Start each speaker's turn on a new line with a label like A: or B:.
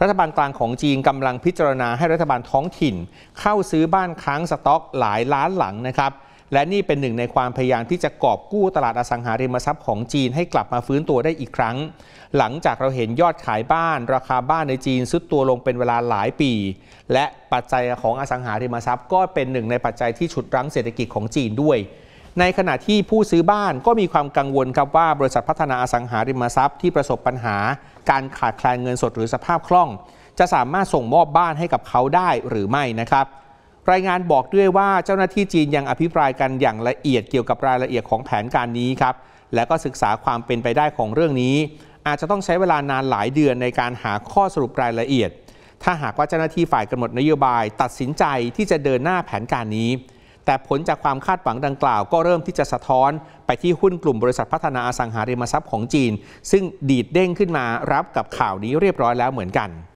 A: รัฐบาลกลางของจีนกำลังพิจารณาให้รัฐบาลท้องถิ่น เข้าซื้อบ้าน ค้างสต็อกหลายล้านหลังนะครับและนี่เป็นหนึ่งในความพยายามที่จะกอบกู้ตลาดอสังหาริมทรัพย์ ของจีนให้กลับมาฟื้นตัวได้อีกครั้ง หลังจากเราเห็นยอดขายบ้าน ราคาบ้านในจีนซุดตัวลงเป็นเวลาหลายปี และปัจจัยของอสังหาริมทรัพย์ก็เป็นหนึ่งในปัจจัยที่ฉุดรั้งเศรษฐกิจของจีนด้วยในขณะที่ผู้ซื้อบ้านก็มีความกังวลครับว่าบริษัทพัฒนาอสังหาริมทรัพย์ที่ประสบปัญหา การขาดแคลนเงินสดหรือสภาพคล่อง จะสามารถส่งมอบบ้านให้กับเขาได้หรือไม่นะครับ รายงานบอกด้วยว่าเจ้าหน้าที่จีนยังอภิปรายกันอย่างละเอียดเกี่ยวกับรายละเอียดของแผนการนี้ครับและก็ศึกษาความเป็นไปได้ของเรื่องนี้ อาจจะต้องใช้เวลานานหลายเดือนในการหาข้อสรุปรายละเอียด ถ้าหากว่าเจ้าหน้าที่ฝ่ายกำหนดนโยบาย ตัดสินใจที่จะเดินหน้าแผนการนี้แต่ผลจากความคาดหวังดังกล่าวก็เริ่มที่จะสะท้อน ไปที่หุ้นกลุ่มบริษัทพัฒนาอสังหาริมทรัพย์ของจีน ซึ่งดีดเด้งขึ้นมารับกับข่าวนี้เรียบร้อยแล้วเหมือนกัน